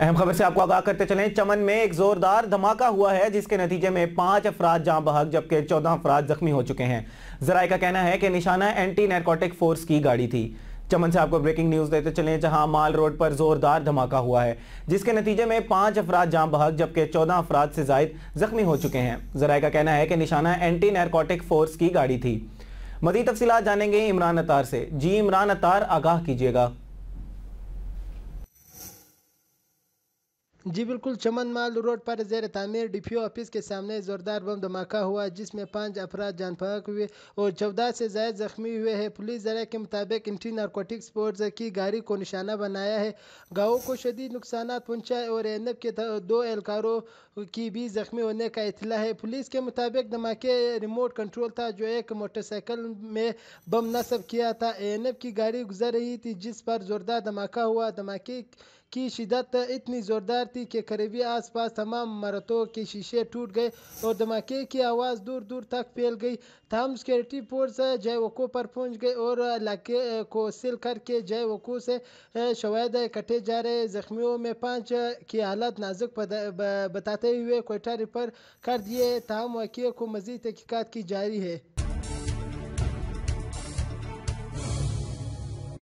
अहम खबर से आपको आगाह करते चलें चमन में एक जोरदार धमाका हुआ है जिसके नतीजे में पांच अफराद जहां बहक जबकि चौदह अफराद जख्मी हो चुके हैं जराये का कहना है कि निशाना एंटी नैरकोटिक फोर्स की गाड़ी थी चमन से आपको ब्रेकिंग न्यूज देते चलें जहां माल रोड पर जोरदार धमाका हुआ है जिसके नतीजे में पांच अफराद जहां बहक जबकि चौदह अफराद से जायद जख्मी हो चुके हैं जराये का कहना है कि निशाना एंटी नैरकोटिक फोर्स की गाड़ी थी मजीद तफसीत जानेंगे इमरान अतार से जी इमरान अतार आगाह कीजिएगा जी बिल्कुल चमन माल रोड पर जेर तमीर डी ऑफिस के सामने जोरदार बम धमाका हुआ जिसमें पांच अफराद जान फाक हुए और चौदह से ज्यादा जख्मी हुए हैं पुलिस जरा के मुताबिक एंटी नारकोटिक स्पोर्ट्स की गाड़ी को निशाना बनाया है गाँव को शदीद नुकसान पहुँचा और एन के दो एहलकारों की भी जख्मी होने का इतला है पुलिस के मुताबिक धमाके रिमोट कंट्रोल था जो एक मोटरसाइकिल में बम नस्ब किया था एन की गाड़ी गुजर रही थी जिस पर जोरदार धमाका हुआ धमाके की शिद्दत इतनी ज़ोरदार थी कि करीबी आसपास तमाम इमारतों की शीशे टूट गए और धमाके की आवाज़ दूर दूर तक फैल गई तमाम सिक्योरिटी फोर्स जय वकू पर पहुंच गए और इलाके को सील करके जय वकू से शवायद इकट्ठे जा रहे जख्मियों में पाँच की हालत नाजुक बताते हुए कोयटा रिफर कर दिए तमाम वाक़े को मजीद तहकीकत की जारी है